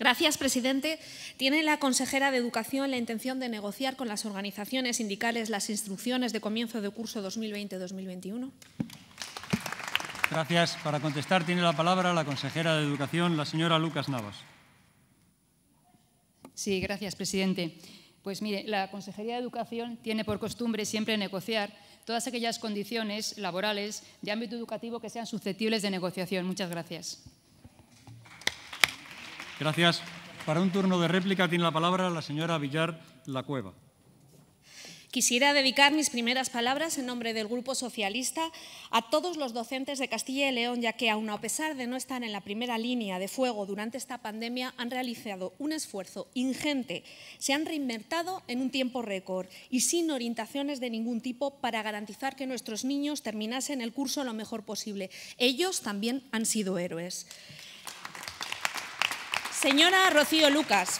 Gracias, presidente. ¿Tiene la consejera de Educación la intención de negociar con las organizaciones sindicales las instrucciones de comienzo de curso 2020-2021? Gracias. Para contestar tiene la palabra la consejera de Educación, la señora Lucas Navas. Sí, gracias, presidente. Pues mire, la Consejería de Educación tiene por costumbre siempre negociar todas aquellas condiciones laborales de ámbito educativo que sean susceptibles de negociación. Muchas gracias. Gracias. Para un turno de réplica tiene la palabra la señora Villar La Cueva. Quisiera dedicar mis primeras palabras en nombre del Grupo Socialista a todos los docentes de Castilla y León, ya que aun a pesar de no estar en la primera línea de fuego durante esta pandemia, han realizado un esfuerzo ingente, se han reinventado en un tiempo récord y sin orientaciones de ningún tipo para garantizar que nuestros niños terminasen el curso lo mejor posible. Ellos también han sido héroes. Señora Rocío Lucas,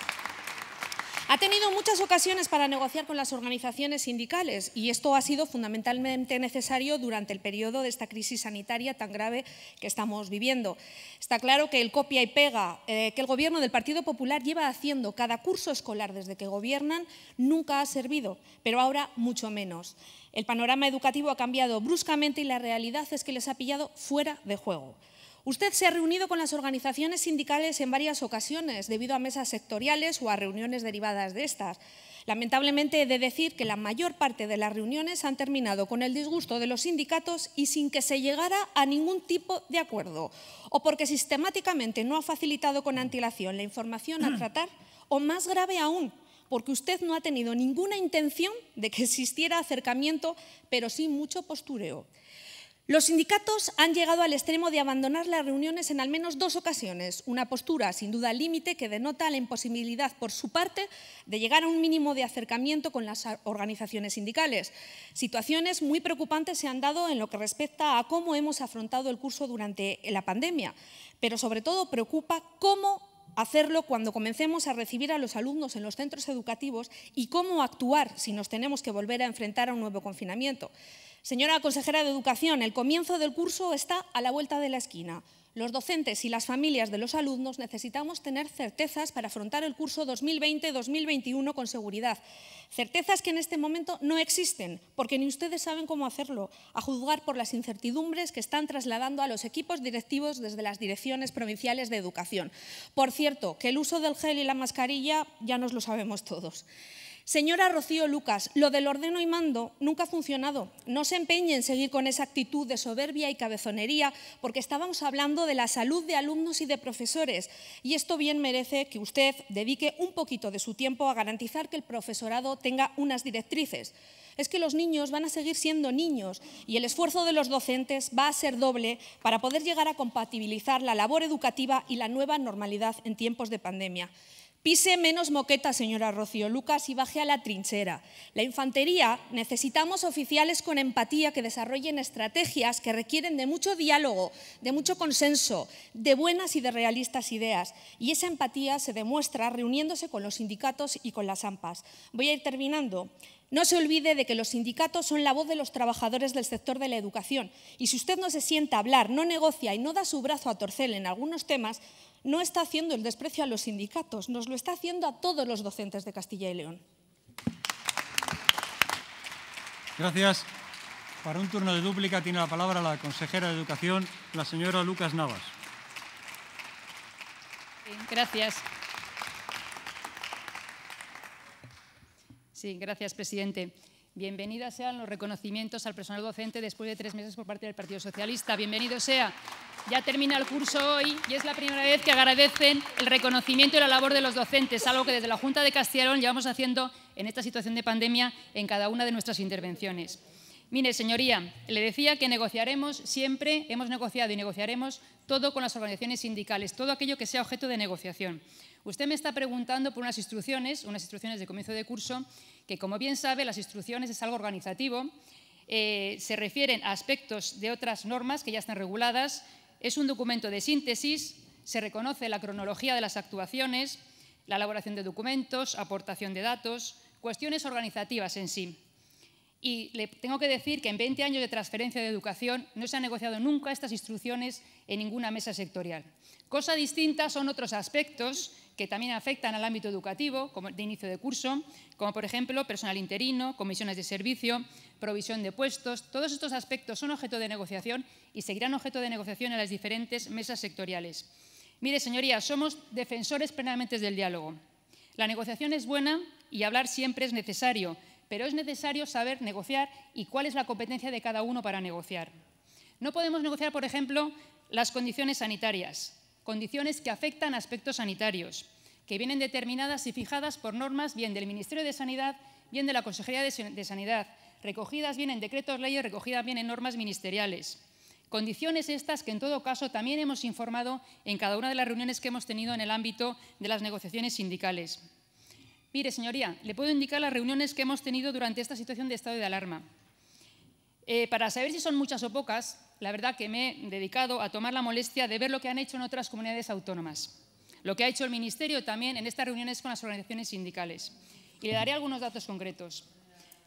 ha tenido muchas ocasiones para negociar con las organizaciones sindicales y esto ha sido fundamentalmente necesario durante el periodo de esta crisis sanitaria tan grave que estamos viviendo. Está claro que el copia y pega eh, que el Gobierno del Partido Popular lleva haciendo cada curso escolar desde que gobiernan nunca ha servido, pero ahora mucho menos. El panorama educativo ha cambiado bruscamente y la realidad es que les ha pillado fuera de juego. Usted se ha reunido con las organizaciones sindicales en varias ocasiones debido a mesas sectoriales o a reuniones derivadas de estas. Lamentablemente he de decir que la mayor parte de las reuniones han terminado con el disgusto de los sindicatos y sin que se llegara a ningún tipo de acuerdo, o porque sistemáticamente no ha facilitado con antelación la información a tratar, o más grave aún, porque usted no ha tenido ninguna intención de que existiera acercamiento, pero sí mucho postureo. Los sindicatos han llegado al extremo de abandonar las reuniones en al menos dos ocasiones, una postura sin duda límite que denota la imposibilidad por su parte de llegar a un mínimo de acercamiento con las organizaciones sindicales. Situaciones muy preocupantes se han dado en lo que respecta a cómo hemos afrontado el curso durante la pandemia, pero sobre todo preocupa cómo hacerlo cuando comencemos a recibir a los alumnos en los centros educativos y cómo actuar si nos tenemos que volver a enfrentar a un nuevo confinamiento. Señora consejera de Educación, el comienzo del curso está a la vuelta de la esquina. Los docentes y las familias de los alumnos necesitamos tener certezas para afrontar el curso 2020-2021 con seguridad. Certezas que en este momento no existen, porque ni ustedes saben cómo hacerlo, a juzgar por las incertidumbres que están trasladando a los equipos directivos desde las direcciones provinciales de educación. Por cierto, que el uso del gel y la mascarilla ya nos lo sabemos todos. Señora Rocío Lucas, lo del ordeno y mando nunca ha funcionado. No se empeñe en seguir con esa actitud de soberbia y cabezonería, porque estábamos hablando de la salud de alumnos y de profesores. Y esto bien merece que usted dedique un poquito de su tiempo a garantizar que el profesorado tenga unas directrices. Es que los niños van a seguir siendo niños y el esfuerzo de los docentes va a ser doble para poder llegar a compatibilizar la labor educativa y la nueva normalidad en tiempos de pandemia. Pise menos moqueta, señora Rocío Lucas, y baje a la trinchera. La infantería necesitamos oficiales con empatía que desarrollen estrategias que requieren de mucho diálogo, de mucho consenso, de buenas y de realistas ideas. Y esa empatía se demuestra reuniéndose con los sindicatos y con las AMPAs. Voy a ir terminando. No se olvide de que los sindicatos son la voz de los trabajadores del sector de la educación y si usted no se sienta a hablar, no negocia y no da su brazo a torcer en algunos temas, no está haciendo el desprecio a los sindicatos, nos lo está haciendo a todos los docentes de Castilla y León. Gracias. Para un turno de dúplica tiene la palabra la consejera de Educación, la señora Lucas Navas. Gracias. Sí, gracias, presidente. Bienvenidas sean los reconocimientos al personal docente después de tres meses por parte del Partido Socialista. Bienvenido sea. Ya termina el curso hoy y es la primera vez que agradecen el reconocimiento y la labor de los docentes, algo que desde la Junta de Castilla llevamos haciendo en esta situación de pandemia en cada una de nuestras intervenciones. Mire, señoría, le decía que negociaremos siempre, hemos negociado y negociaremos todo con las organizaciones sindicales, todo aquello que sea objeto de negociación. Usted me está preguntando por unas instrucciones, unas instrucciones de comienzo de curso, que como bien sabe, las instrucciones es algo organizativo, eh, se refieren a aspectos de otras normas que ya están reguladas, es un documento de síntesis, se reconoce la cronología de las actuaciones, la elaboración de documentos, aportación de datos, cuestiones organizativas en sí. Y le tengo que decir que en 20 años de transferencia de educación no se han negociado nunca estas instrucciones en ninguna mesa sectorial. Cosa distinta son otros aspectos que también afectan al ámbito educativo como de inicio de curso, como por ejemplo personal interino, comisiones de servicio, provisión de puestos. Todos estos aspectos son objeto de negociación y seguirán objeto de negociación en las diferentes mesas sectoriales. Mire, señorías, somos defensores plenamente del diálogo. La negociación es buena y hablar siempre es necesario, pero es necesario saber negociar y cuál es la competencia de cada uno para negociar. No podemos negociar, por ejemplo, las condiciones sanitarias, condiciones que afectan a aspectos sanitarios, que vienen determinadas y fijadas por normas bien del Ministerio de Sanidad, bien de la Consejería de Sanidad, recogidas bien en decretos leyes, recogidas bien en normas ministeriales. Condiciones estas que en todo caso también hemos informado en cada una de las reuniones que hemos tenido en el ámbito de las negociaciones sindicales. Mire, señoría, le puedo indicar las reuniones que hemos tenido durante esta situación de estado de alarma. Eh, para saber si son muchas o pocas, la verdad que me he dedicado a tomar la molestia de ver lo que han hecho en otras comunidades autónomas, lo que ha hecho el Ministerio también en estas reuniones con las organizaciones sindicales. Y le daré algunos datos concretos.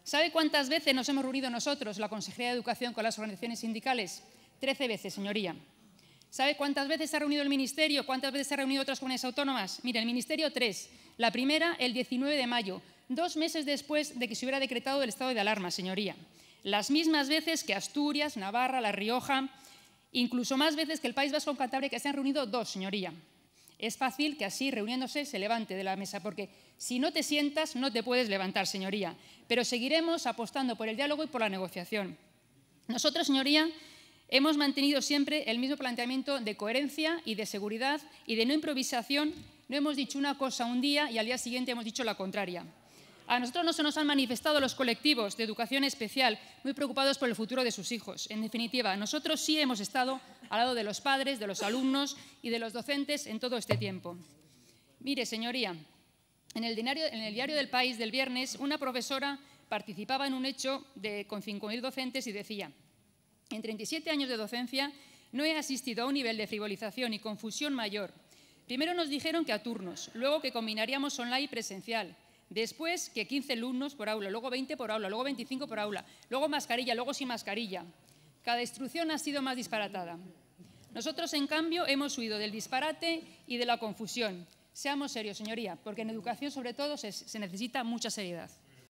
¿Sabe cuántas veces nos hemos reunido nosotros, la Consejería de Educación, con las organizaciones sindicales? Trece veces, señoría. ¿Sabe cuántas veces se ha reunido el Ministerio? ¿Cuántas veces se ha reunido otras comunidades autónomas? Mire, el Ministerio tres. La primera, el 19 de mayo, dos meses después de que se hubiera decretado el estado de alarma, señoría las mismas veces que Asturias, Navarra, La Rioja, incluso más veces que el País Vasco o Cantabria, que se han reunido dos, señoría. Es fácil que así, reuniéndose, se levante de la mesa, porque si no te sientas, no te puedes levantar, señoría. Pero seguiremos apostando por el diálogo y por la negociación. Nosotros, señoría, hemos mantenido siempre el mismo planteamiento de coherencia y de seguridad y de no improvisación. No hemos dicho una cosa un día y al día siguiente hemos dicho la contraria. A nosotros no se nos han manifestado los colectivos de educación especial muy preocupados por el futuro de sus hijos. En definitiva, nosotros sí hemos estado al lado de los padres, de los alumnos y de los docentes en todo este tiempo. Mire, señoría, en el diario, el del País del viernes, una profesora participaba en un hecho de, con 5.000 docentes y decía, en 37 años de docencia no he asistido a un nivel de frivolización y confusión mayor. Primero nos dijeron que a turnos, luego que combinaríamos online y presencial, Después que 15 alumnos por aula, luego 20 por aula, luego 25 por aula, luego mascarilla, luego sin mascarilla. Cada instrucción ha sido más disparatada. Nosotros, en cambio, hemos huido del disparate y de la confusión. Seamos serios, señoría, porque en educación, sobre todo, se, se necesita mucha seriedad.